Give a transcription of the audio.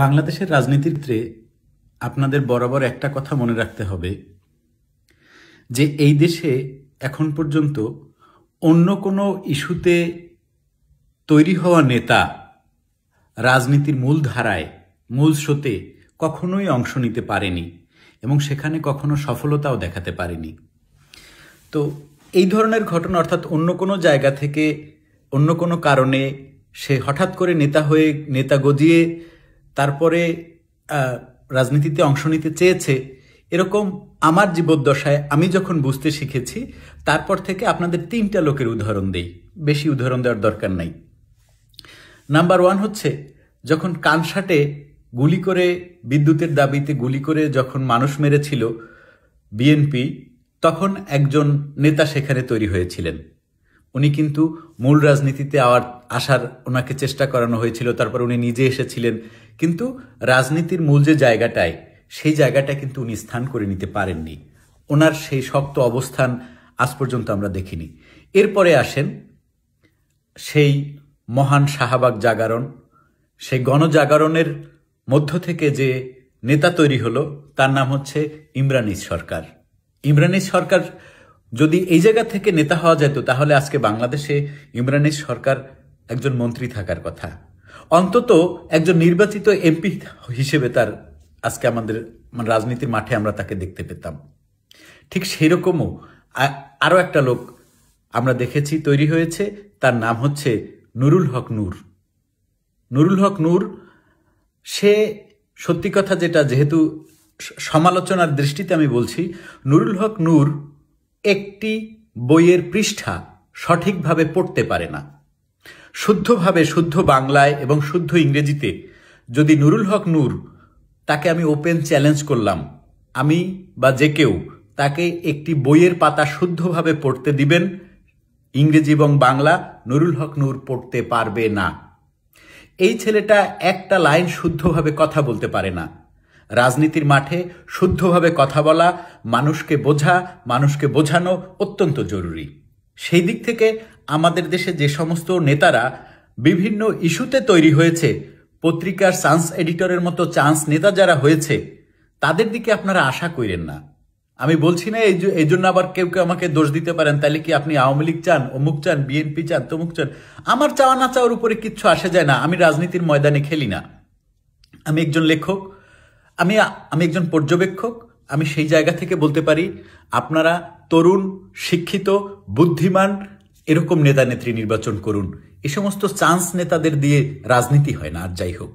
বাংলাদেশের ক্ষেত্রে আপনাদের বরাবর একটা কথা মনে রাখতে হবে যে এই দেশে এখন পর্যন্ত অন্য কোনো ইস্যুতে তৈরি হওয়া নেতা রাজনীতির মূল ধারায় মূল স্রোতে কখনোই অংশ নিতে পারেনি এবং সেখানে কখনো সফলতাও দেখাতে পারেনি তো এই ধরনের ঘটনা অর্থাৎ অন্য কোনো জায়গা থেকে অন্য কোনো কারণে সে হঠাৎ করে নেতা হয়ে নেতা গজিয়ে তারপরে রাজনীতিতে অংশ নিতে চেয়েছে এরকম আমার জীবদ্দশায় আমি যখন বুঝতে শিখেছি তারপর থেকে আপনাদের তিনটা লোকের উদাহরণ দেই বেশি উদাহরণ দেওয়ার দরকার নাই নাম্বার ওয়ান হচ্ছে যখন কানসাটে গুলি করে বিদ্যুতের দাবিতে গুলি করে যখন মানুষ মেরেছিল বিএনপি তখন একজন নেতা সেখানে তৈরি হয়েছিলেন উনি কিন্তু মূল রাজনীতিতে আবার আসার ওনাকে চেষ্টা করানো হয়েছিল তারপর উনি নিজে এসেছিলেন কিন্তু রাজনীতির মূল যে জায়গাটায় সেই জায়গাটা কিন্তু উনি স্থান করে নিতে পারেননি ওনার সেই শক্ত অবস্থান আজ পর্যন্ত আমরা দেখিনি এরপরে আসেন সেই মহান শাহবাগ জাগরণ সেই গণজাগরণের মধ্য থেকে যে নেতা তৈরি হলো তার নাম হচ্ছে ইমরানিজ সরকার ইমরানিজ সরকার যদি এই জায়গা থেকে নেতা হওয়া যেত তাহলে আজকে বাংলাদেশে ইমরানের সরকার একজন মন্ত্রী থাকার কথা অন্তত একজন নির্বাচিত এমপি হিসেবে তার আজকে আমাদের মানে রাজনীতির মাঠে আমরা তাকে দেখতে পেতাম ঠিক সেরকমও আরও একটা লোক আমরা দেখেছি তৈরি হয়েছে তার নাম হচ্ছে নুরুল হক নূর নুরুল হক নূর সে সত্যি কথা যেটা যেহেতু সমালোচনার দৃষ্টিতে আমি বলছি নুরুল হক নূর একটি বইয়ের পৃষ্ঠা সঠিকভাবে পড়তে পারে না শুদ্ধভাবে শুদ্ধ বাংলায় এবং শুদ্ধ ইংরেজিতে যদি নুরুল হক নূর তাকে আমি ওপেন চ্যালেঞ্জ করলাম আমি বা যে কেউ তাকে একটি বইয়ের পাতা শুদ্ধভাবে পড়তে দিবেন ইংরেজি এবং বাংলা নুরুল হক নূর পড়তে পারবে না এই ছেলেটা একটা লাইন শুদ্ধভাবে কথা বলতে পারে না রাজনীতির মাঠে শুদ্ধভাবে কথা বলা মানুষকে বোঝা মানুষকে বোঝানো অত্যন্ত জরুরি সেই দিক থেকে আমাদের দেশে যে সমস্ত নেতারা বিভিন্ন ইস্যুতে তৈরি হয়েছে পত্রিকার চান্স এডিটরের মতো চান্স নেতা যারা হয়েছে তাদের দিকে আপনারা আশা করেন না আমি বলছি না এই জন্য আবার কেউ কেউ আমাকে দোষ দিতে পারেন তাহলে কি আপনি আওয়ামী লীগ চান অমুক চান বিএনপি চান তমুক চান আমার চাওয়া না চাওয়ার উপরে কিচ্ছু আসে যায় না আমি রাজনীতির ময়দানে খেলি না আমি একজন লেখক আমি আমি একজন পর্যবেক্ষক আমি সেই জায়গা থেকে বলতে পারি আপনারা তরুণ শিক্ষিত বুদ্ধিমান এরকম নেতা নেত্রী নির্বাচন করুন এ সমস্ত চান্স নেতাদের দিয়ে রাজনীতি হয় না আর যাই হোক